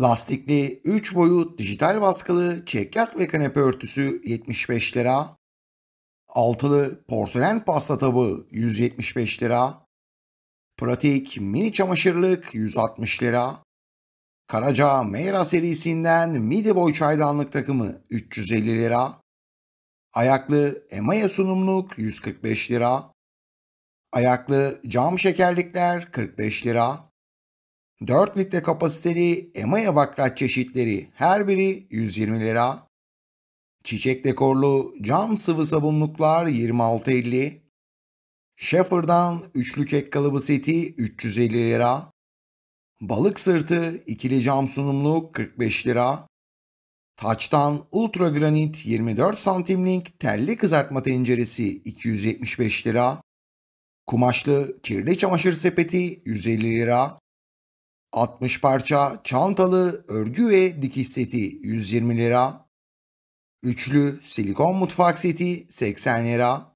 Lastikli 3 boyut dijital baskılı çekyat ve kanepe örtüsü 75 lira. Altılı porselen pasta tabı 175 lira. Pratik mini çamaşırlık 160 lira. Karaca Meyra serisinden midi boy çaydanlık takımı 350 lira. Ayaklı Emaya sunumluk 145 lira. Ayaklı cam şekerlikler 45 lira. 4 litre kapasiteli Emaya bakraç çeşitleri her biri 120 lira. Çiçek dekorlu cam sıvı sabunluklar 26.50. Schaeffer'dan üçlü kek kalıbı seti 350 lira. Balık sırtı ikili cam sunumlu 45 lira. Taçtan ultra granit 24 santimlik telli kızartma tenceresi 275 lira. Kumaşlı kirli çamaşır sepeti 150 lira. 60 parça çantalı örgü ve dikiş seti 120 lira. Üçlü silikon mutfak seti 80 lira.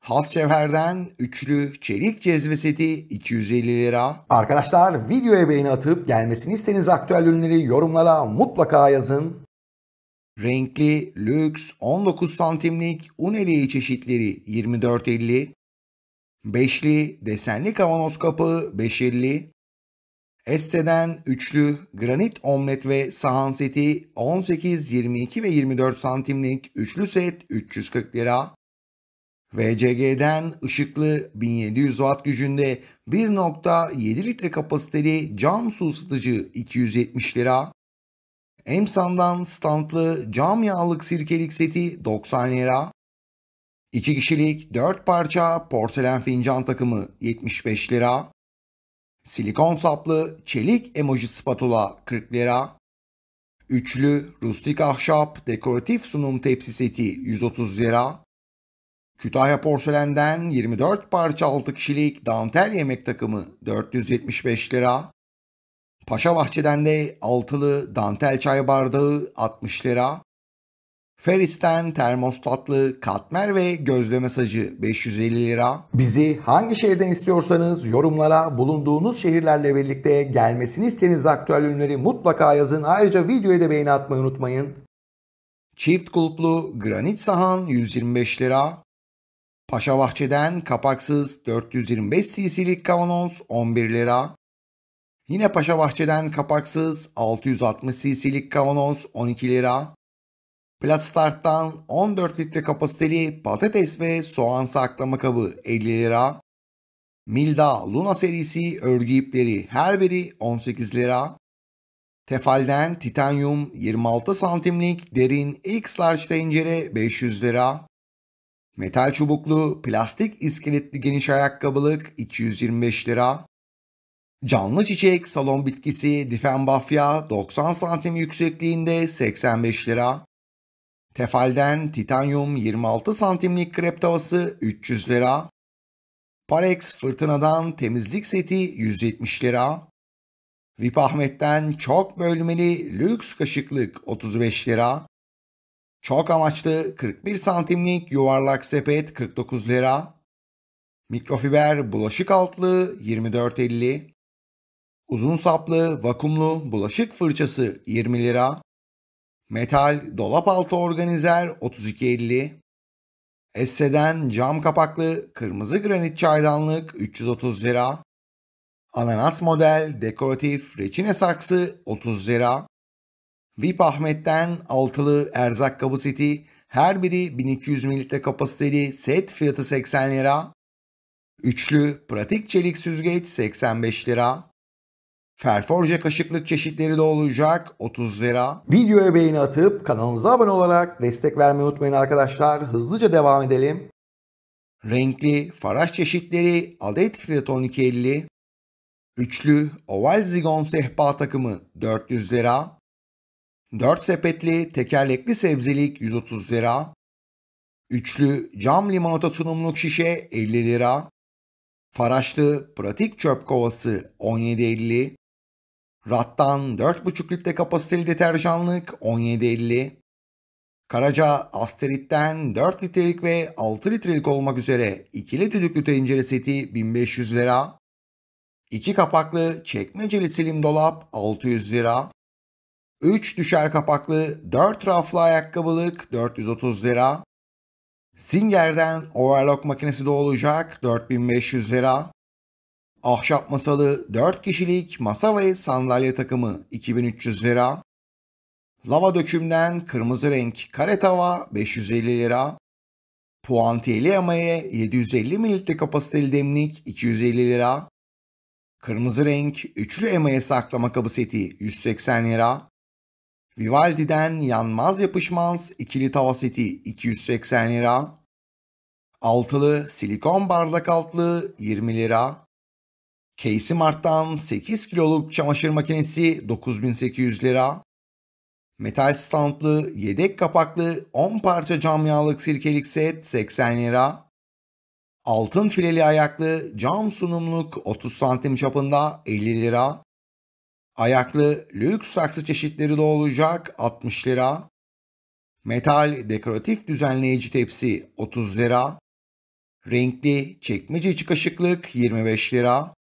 Has cevherden üçlü çelik cezve seti 250 lira. Arkadaşlar videoya beğeni atıp gelmesini isteniz aktüel ürünleri yorumlara mutlaka yazın. Renkli, lüks, 19 santimlik un eleği çeşitleri 24.50. Beşli, desenli kavanoz kapı 5.50. Este'den üçlü granit omlet ve sahan seti 18, 22 ve 24 santimlik üçlü set 340 lira. VCG'den ışıklı 1700 watt gücünde 1.7 litre kapasiteli cam su ısıtıcı 270 lira. Emsan'dan standlı cam yağlık sirkelik seti 90 lira. 2 kişilik 4 parça porselen fincan takımı 75 lira. Silikon saplı çelik emoji spatula 40 lira. Üçlü rustik ahşap dekoratif sunum tepsi seti 130 lira. Kütahya porselenden 24 parça 6 kişilik dantel yemek takımı 475 lira. Paşa Bahçe'den de altılı dantel çay bardağı 60 lira. Ferris'ten termostatlı katmer ve gözle mesajı 550 lira. Bizi hangi şehirden istiyorsanız yorumlara bulunduğunuz şehirlerle birlikte gelmesini istediğiniz aktüel ürünleri mutlaka yazın. Ayrıca videoya da beğeni atmayı unutmayın. Çift kulplu granit sahan 125 lira. Paşa Bahçe'den kapaksız 425 cc'lik kavanoz 11 lira. Yine Paşa Bahçe'den kapaksız 660 cc'lik kavanoz 12 lira. Plastart'tan 14 litre kapasiteli patates ve soğan saklama kabı 50 lira. Milda Luna serisi örgü ipleri her biri 18 lira. Tefal'den titanyum 26 santimlik derin X-Large tencere 500 lira. Metal çubuklu plastik iskeletli geniş ayakkabılık 225 lira. Canlı çiçek salon bitkisi Diffenbafia 90 santim yüksekliğinde 85 lira. Tefal'den titanyum 26 santimlik krep tavası 300 lira. Parex fırtınadan temizlik seti 170 lira. Vipahmet'ten çok bölmeli lüks kaşıklık 35 lira. Çok amaçlı 41 santimlik yuvarlak sepet 49 lira. Mikrofiber bulaşık altlığı 24.50. Uzun saplı vakumlu bulaşık fırçası 20 lira. Metal dolap altı organizer 3250. Esse'den cam kapaklı kırmızı granit çaydanlık 330 lira. Ananas model dekoratif reçine saksı 30 lira. VIP Ahmet'ten altılı erzak kabı seti her biri 1200 mililitre kapasiteli set fiyatı 80 lira. Üçlü pratik çelik süzgeç 85 lira. Ferforje kaşıklık çeşitleri de olacak 30 lira. Videoya beğeni atıp kanalımıza abone olarak destek vermeyi unutmayın arkadaşlar. Hızlıca devam edelim. Renkli faraş çeşitleri adet fiyatı 12.50. Üçlü oval zigon sehpa takımı 400 lira. 4 sepetli tekerlekli sebzelik 130 lira. Üçlü cam limonata sunumluk şişe 50 lira. Faraşlı pratik çöp kovası 17.50. Rattan 4,5 litre kapasiteli deterjanlık 17.50. Karaca Asterit'ten 4 litrelik ve 6 litrelik olmak üzere ikili düdüklü tencere seti 1500 lira. 2 kapaklı çekmeceli silim dolap 600 lira. 3 düşer kapaklı 4 raflı ayakkabılık 430 lira. Singer'den overlock makinesi de olacak 4500 lira. Ahşap masalı 4 kişilik masa ve sandalye takımı 2300 lira. Lava dökümden kırmızı renk kare tava 550 lira. Puantiyeli amaye 750 ml kapasiteli demlik 250 lira. Kırmızı renk üçlü emaye saklama kabı seti 180 lira. Vivaldi'den yanmaz yapışmaz ikili tava seti 280 lira. Altılı silikon bardak altlığı 20 lira. Casey Mart'tan 8 kiloluk çamaşır makinesi 9800 lira. Metal standlı yedek kapaklı 10 parça Cam camyalık sirkelik set 80 lira. Altın fileli ayaklı cam sunumluk 30 santim çapında 50 lira. Ayaklı lüks saksı çeşitleri de olacak 60 lira. Metal dekoratif düzenleyici tepsi 30 lira. Renkli çekmece içi 25 lira.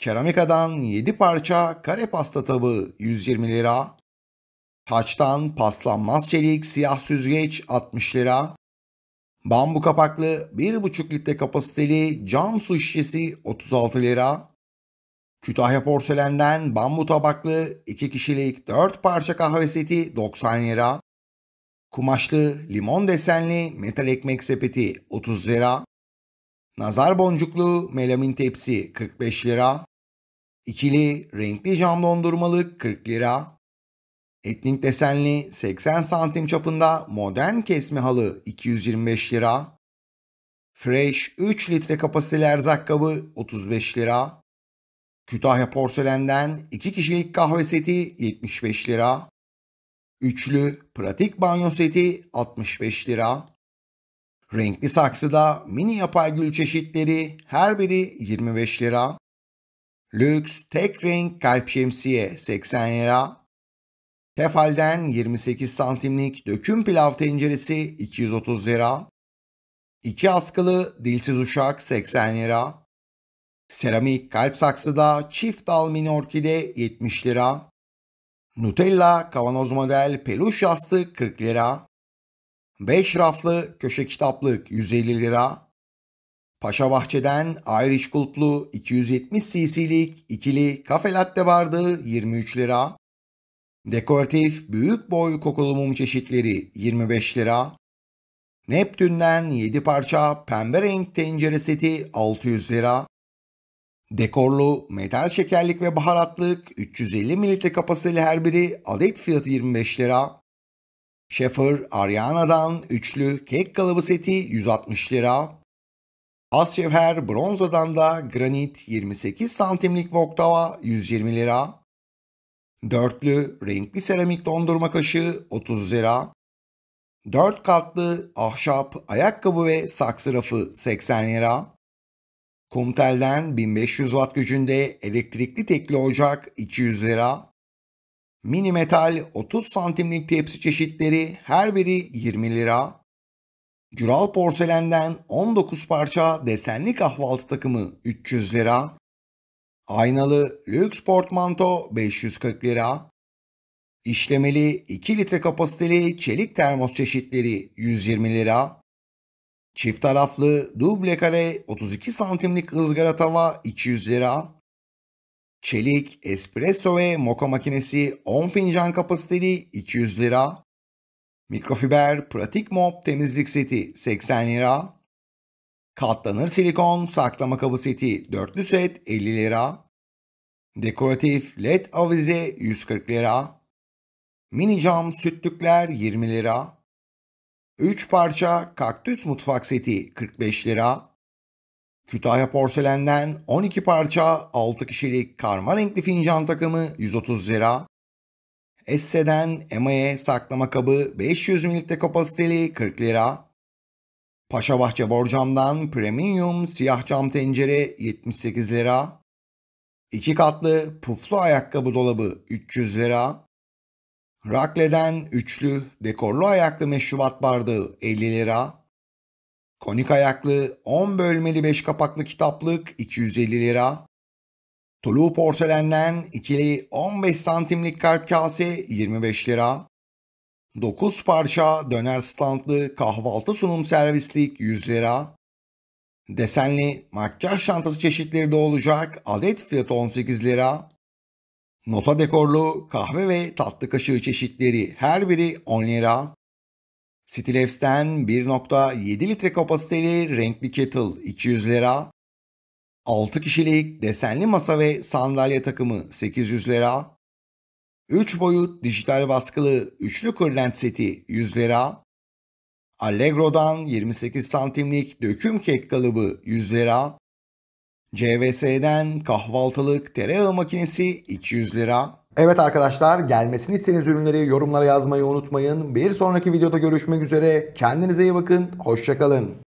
Keramikadan 7 parça kare pasta tabağı 120 lira. Taçtan paslanmaz çelik siyah süzgeç 60 lira. Bambu kapaklı 1,5 litre kapasiteli cam su şişesi 36 lira. Kütahya porselenden bambu tabaklı 2 kişilik 4 parça kahve seti 90 lira. Kumaşlı limon desenli metal ekmek sepeti 30 lira. Nazar boncuklu melamin tepsi 45 lira. İkili renkli cam dondurmalı 40 lira. Etnik desenli 80 santim çapında modern kesme halı 225 lira. Fresh 3 litre kapasiteli erzak kabı 35 lira. Kütahya porselenden 2 kişilik kahve seti 75 lira. Üçlü pratik banyo seti 65 lira. Renkli saksıda mini yapay gül çeşitleri her biri 25 lira. Lüks tek renk kalp şemsiye 80 lira. Tefal'den 28 santimlik döküm pilav tenceresi 230 lira. 2 askılı dilsiz uşak 80 lira. Seramik kalp saksıda çift dal mini orkide 70 lira. Nutella kavanoz model peluş yastık 40 lira. 5 raflı köşe kitaplık 150 lira. Paşa Bahçe'den Irish Kulplu 270 cc'lik ikili kafe latte bardağı 23 lira. Dekoratif büyük boy kokulu mum çeşitleri 25 lira. Neptün'den 7 parça pembe renk tencere seti 600 lira. Dekorlu metal şekerlik ve baharatlık 350 ml kapasiteli her biri adet fiyatı 25 lira. Şefir Ariana'dan üçlü kek kalıbı seti 160 lira. Az cevher bronzodan da granit 28 santimlik voktava 120 lira. Dörtlü renkli seramik dondurma kaşığı 30 lira. Dört katlı ahşap ayakkabı ve saksı rafı 80 lira. Kumtelden 1500 watt gücünde elektrikli tekli ocak 200 lira. Mini metal 30 santimlik tepsi çeşitleri her biri 20 lira. Güral porselenden 19 parça desenli kahvaltı takımı 300 lira. Aynalı lüks portmanto 540 lira. İşlemeli 2 litre kapasiteli çelik termos çeşitleri 120 lira. Çift taraflı duble kare 32 santimlik ızgara tava 200 lira. Çelik espresso ve moka makinesi 10 fincan kapasiteli 200 lira. Mikrofiber pratik mop temizlik seti 80 lira. Katlanır silikon saklama kabı seti dörtlü set 50 lira. Dekoratif led avize 140 lira. Mini cam sütlükler 20 lira. 3 parça kaktüs mutfak seti 45 lira. Kütahya porselenden 12 parça 6 kişilik karma renkli fincan takımı 130 lira. Esse'den Emaye saklama kabı 500 ml kapasiteli 40 lira. Paşabahçe borcamdan premium siyah cam tencere 78 lira. 2 katlı puflu ayakkabı dolabı 300 lira. Rakle'den üçlü dekorlu ayaklı meşrubat bardağı 50 lira. Konik ayaklı 10 bölmeli 5 kapaklı kitaplık 250 lira. Tolu Porselen'den ikili 15 santimlik kalp kase 25 lira. 9 parça döner standlı kahvaltı sunum servislik 100 lira. Desenli makyaj çantası çeşitleri de olacak adet fiyatı 18 lira. Nota dekorlu kahve ve tatlı kaşığı çeşitleri her biri 10 lira. Stilevs'ten 1.7 litre kapasiteli renkli kettle 200 lira. 6 kişilik desenli masa ve sandalye takımı 800 lira. 3 boyut dijital baskılı üçlü kırlent seti 100 lira. Allegro'dan 28 santimlik döküm kek kalıbı 100 lira. CVS'den kahvaltılık tereyağı makinesi 200 lira. Evet arkadaşlar gelmesini istediğiniz ürünleri yorumlara yazmayı unutmayın. Bir sonraki videoda görüşmek üzere. Kendinize iyi bakın. Hoşçakalın.